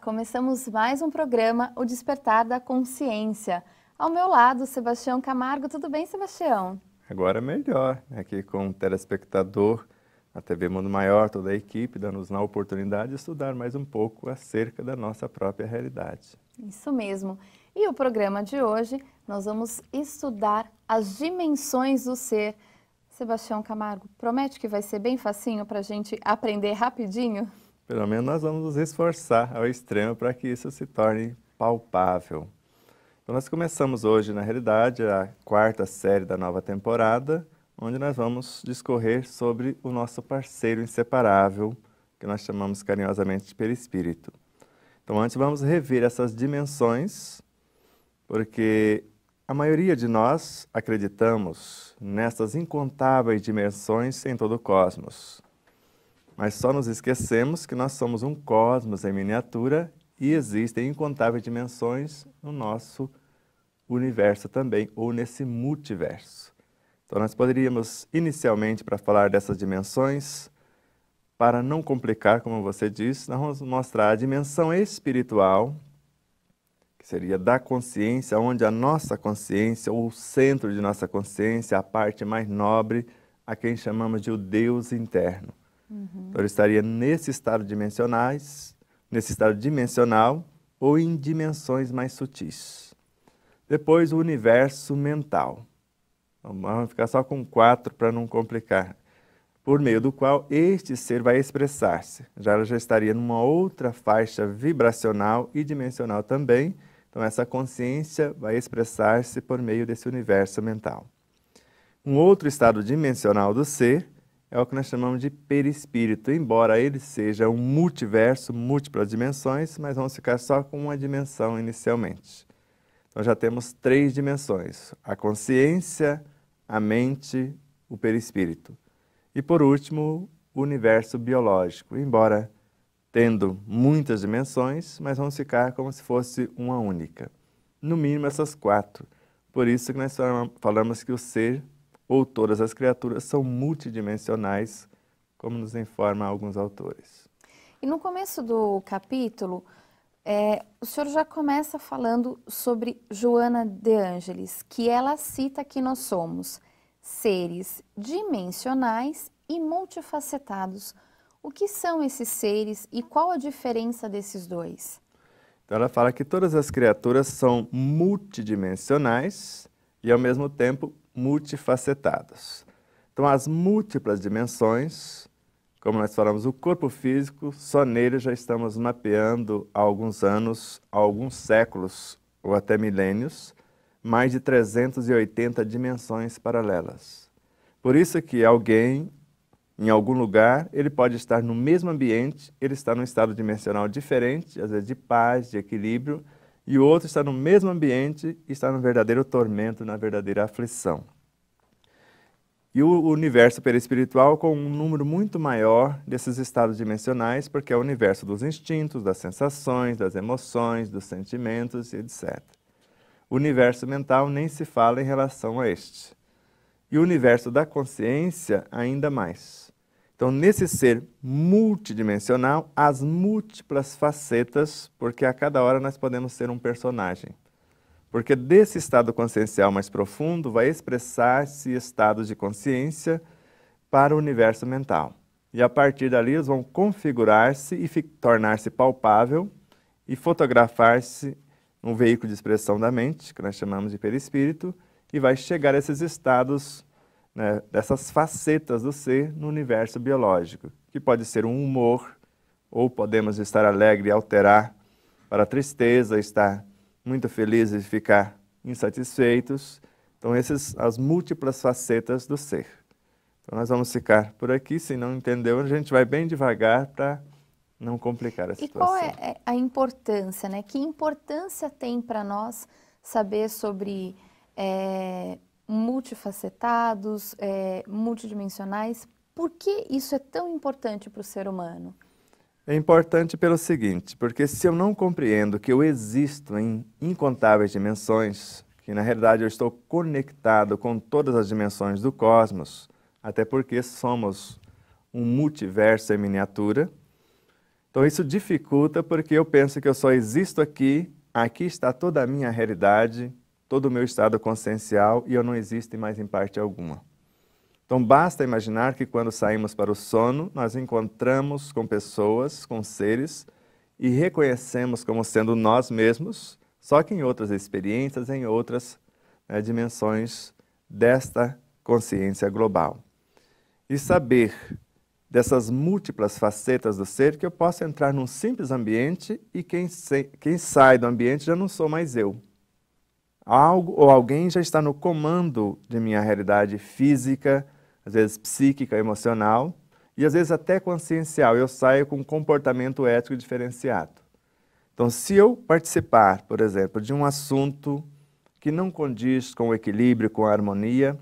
começamos mais um programa, O Despertar da Consciência. Ao meu lado, Sebastião Camargo. Tudo bem, Sebastião? Agora é melhor, né? aqui com o telespectador, a TV Mundo Maior, toda a equipe, dando-nos a oportunidade de estudar mais um pouco acerca da nossa própria realidade. Isso mesmo. E o programa de hoje, nós vamos estudar as dimensões do ser. Sebastião Camargo, promete que vai ser bem facinho para a gente aprender rapidinho? pelo menos nós vamos nos esforçar ao extremo para que isso se torne palpável. Então, nós começamos hoje, na realidade, a quarta série da nova temporada, onde nós vamos discorrer sobre o nosso parceiro inseparável, que nós chamamos carinhosamente de perispírito. Então, antes vamos rever essas dimensões, porque a maioria de nós acreditamos nessas incontáveis dimensões em todo o cosmos mas só nos esquecemos que nós somos um cosmos em miniatura e existem incontáveis dimensões no nosso universo também, ou nesse multiverso. Então, nós poderíamos, inicialmente, para falar dessas dimensões, para não complicar, como você disse, nós vamos mostrar a dimensão espiritual, que seria da consciência, onde a nossa consciência, ou o centro de nossa consciência, a parte mais nobre, a quem chamamos de o Deus interno. Uhum. Então, ele estaria nesse estado dimensionais, nesse estado dimensional ou em dimensões mais sutis. Depois, o universo mental. Então, vamos ficar só com quatro para não complicar. Por meio do qual este ser vai expressar-se. Já ela já estaria numa outra faixa vibracional e dimensional também. Então, essa consciência vai expressar-se por meio desse universo mental. Um outro estado dimensional do ser é o que nós chamamos de perispírito, embora ele seja um multiverso, múltiplas dimensões, mas vamos ficar só com uma dimensão inicialmente. Então já temos três dimensões: a consciência, a mente, o perispírito. E por último, o universo biológico, embora tendo muitas dimensões, mas vamos ficar como se fosse uma única. No mínimo essas quatro. Por isso que nós falamos que o ser ou todas as criaturas são multidimensionais, como nos informam alguns autores. E no começo do capítulo, é, o senhor já começa falando sobre Joana de Ângeles, que ela cita que nós somos seres dimensionais e multifacetados. O que são esses seres e qual a diferença desses dois? Então ela fala que todas as criaturas são multidimensionais e ao mesmo tempo multifacetadas. Então, as múltiplas dimensões, como nós falamos, o corpo físico, só nele já estamos mapeando há alguns anos, há alguns séculos ou até milênios, mais de 380 dimensões paralelas. Por isso que alguém, em algum lugar, ele pode estar no mesmo ambiente, ele está num estado dimensional diferente, às vezes de paz, de equilíbrio, e o outro está no mesmo ambiente e está no verdadeiro tormento, na verdadeira aflição. E o universo perispiritual com um número muito maior desses estados dimensionais, porque é o universo dos instintos, das sensações, das emoções, dos sentimentos, etc. O universo mental nem se fala em relação a este. E o universo da consciência, ainda mais. Então, nesse ser multidimensional, as múltiplas facetas, porque a cada hora nós podemos ser um personagem. Porque desse estado consciencial mais profundo vai expressar-se estados de consciência para o universo mental. E a partir dali eles vão configurar-se e tornar-se palpável e fotografar-se num veículo de expressão da mente, que nós chamamos de perispírito, e vai chegar a esses estados né, dessas facetas do ser no universo biológico, que pode ser um humor, ou podemos estar alegre e alterar para tristeza, estar muito feliz e ficar insatisfeitos. Então, essas as múltiplas facetas do ser. Então, nós vamos ficar por aqui. Se não entendeu, a gente vai bem devagar para não complicar a situação. E qual é, é a importância, né? Que importância tem para nós saber sobre é, multifacetados, é, multidimensionais. Por que isso é tão importante para o ser humano? É importante pelo seguinte, porque se eu não compreendo que eu existo em incontáveis dimensões, que na realidade eu estou conectado com todas as dimensões do cosmos, até porque somos um multiverso em miniatura, então isso dificulta porque eu penso que eu só existo aqui, aqui está toda a minha realidade, todo o meu estado consciencial e eu não existe mais em parte alguma. Então basta imaginar que quando saímos para o sono, nós encontramos com pessoas, com seres e reconhecemos como sendo nós mesmos, só que em outras experiências, em outras né, dimensões desta consciência global. E saber dessas múltiplas facetas do ser que eu posso entrar num simples ambiente e quem, quem sai do ambiente já não sou mais eu algo ou alguém já está no comando de minha realidade física, às vezes psíquica, emocional e às vezes até consciencial. Eu saio com um comportamento ético diferenciado. Então, se eu participar, por exemplo, de um assunto que não condiz com o equilíbrio, com a harmonia,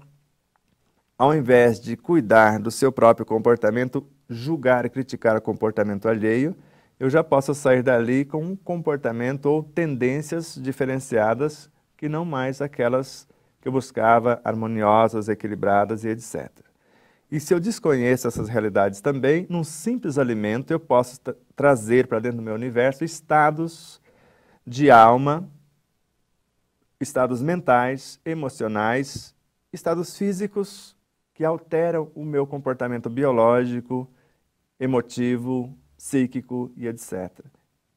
ao invés de cuidar do seu próprio comportamento, julgar e criticar o comportamento alheio, eu já posso sair dali com um comportamento ou tendências diferenciadas que não mais aquelas que eu buscava harmoniosas, equilibradas e etc. E se eu desconheço essas realidades também, num simples alimento eu posso trazer para dentro do meu universo estados de alma, estados mentais, emocionais, estados físicos que alteram o meu comportamento biológico, emotivo, psíquico e etc.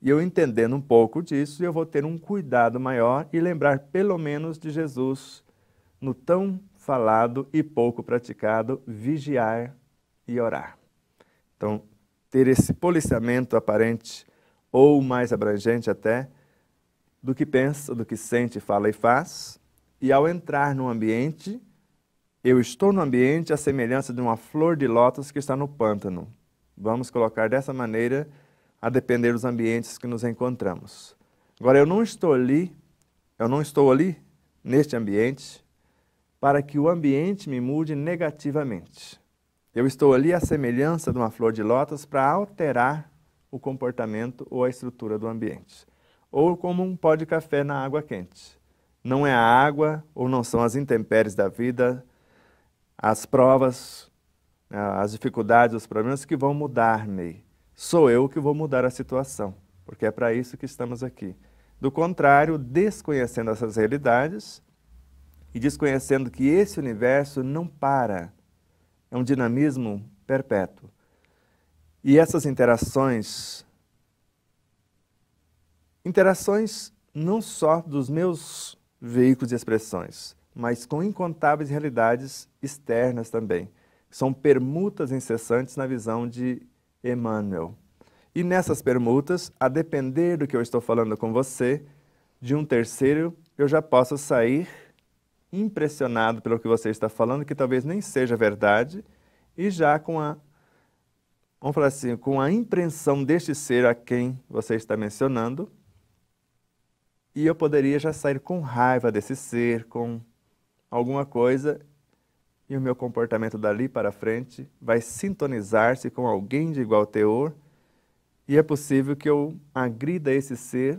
E eu entendendo um pouco disso, eu vou ter um cuidado maior e lembrar pelo menos de Jesus no tão falado e pouco praticado vigiar e orar. Então, ter esse policiamento aparente ou mais abrangente até do que pensa, do que sente, fala e faz. E ao entrar no ambiente, eu estou no ambiente à semelhança de uma flor de lótus que está no pântano. Vamos colocar dessa maneira a depender dos ambientes que nos encontramos. Agora, eu não estou ali, eu não estou ali neste ambiente para que o ambiente me mude negativamente. Eu estou ali à semelhança de uma flor de lótus para alterar o comportamento ou a estrutura do ambiente. Ou como um pó de café na água quente. Não é a água ou não são as intempéries da vida, as provas, ah, as dificuldades, os problemas que vão mudar-me sou eu que vou mudar a situação, porque é para isso que estamos aqui. Do contrário, desconhecendo essas realidades e desconhecendo que esse universo não para, é um dinamismo perpétuo. E essas interações interações não só dos meus veículos de expressões, mas com incontáveis realidades externas também. São permutas incessantes na visão de Emmanuel. E nessas permutas, a depender do que eu estou falando com você, de um terceiro, eu já posso sair impressionado pelo que você está falando, que talvez nem seja verdade, e já com a, vamos falar assim, com a impressão deste ser a quem você está mencionando, e eu poderia já sair com raiva desse ser, com alguma coisa, e o meu comportamento dali para frente vai sintonizar-se com alguém de igual teor e é possível que eu agrida esse ser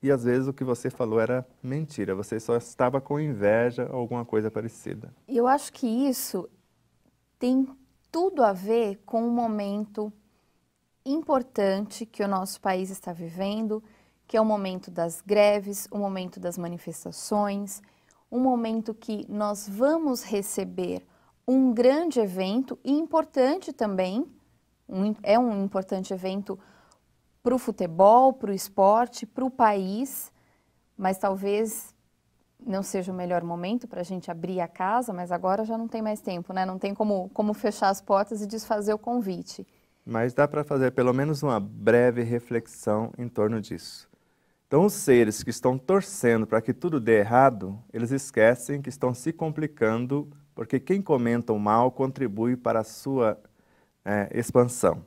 e às vezes o que você falou era mentira, você só estava com inveja ou alguma coisa parecida. Eu acho que isso tem tudo a ver com um momento importante que o nosso país está vivendo, que é o momento das greves, o momento das manifestações, um momento que nós vamos receber um grande evento e importante também, um, é um importante evento para o futebol, para o esporte, para o país, mas talvez não seja o melhor momento para a gente abrir a casa, mas agora já não tem mais tempo, né? Não tem como, como fechar as portas e desfazer o convite. Mas dá para fazer pelo menos uma breve reflexão em torno disso. Então, os seres que estão torcendo para que tudo dê errado, eles esquecem que estão se complicando, porque quem comenta o mal contribui para a sua é, expansão.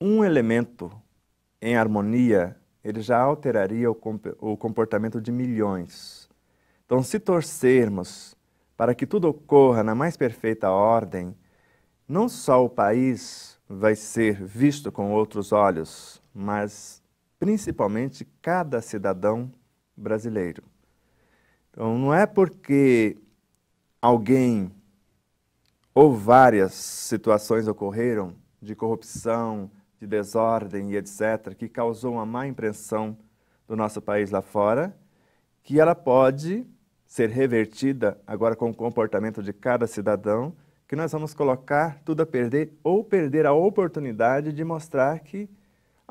Um elemento em harmonia, ele já alteraria o, o comportamento de milhões. Então, se torcermos para que tudo ocorra na mais perfeita ordem, não só o país vai ser visto com outros olhos, mas principalmente cada cidadão brasileiro. Então, não é porque alguém ou várias situações ocorreram de corrupção, de desordem e etc., que causou uma má impressão do nosso país lá fora, que ela pode ser revertida agora com o comportamento de cada cidadão, que nós vamos colocar tudo a perder ou perder a oportunidade de mostrar que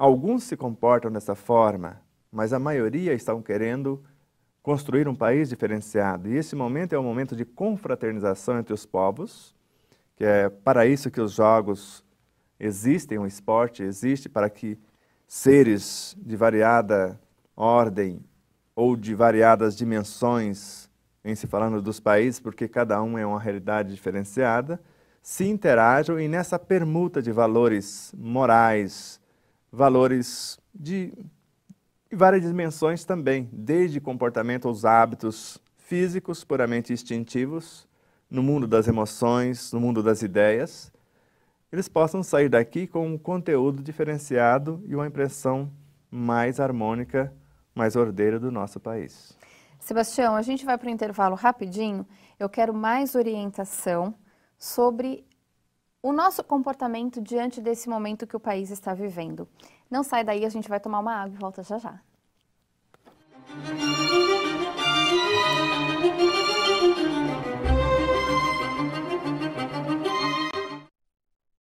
Alguns se comportam dessa forma, mas a maioria estão querendo construir um país diferenciado. E esse momento é um momento de confraternização entre os povos, que é para isso que os jogos existem, o esporte existe, para que seres de variada ordem ou de variadas dimensões, em se falando dos países, porque cada um é uma realidade diferenciada, se interajam e nessa permuta de valores morais, valores de, de várias dimensões também, desde comportamento aos hábitos físicos puramente instintivos, no mundo das emoções, no mundo das ideias, eles possam sair daqui com um conteúdo diferenciado e uma impressão mais harmônica, mais ordeira do nosso país. Sebastião, a gente vai para o intervalo rapidinho. Eu quero mais orientação sobre o nosso comportamento diante desse momento que o país está vivendo. Não sai daí, a gente vai tomar uma água e volta já já.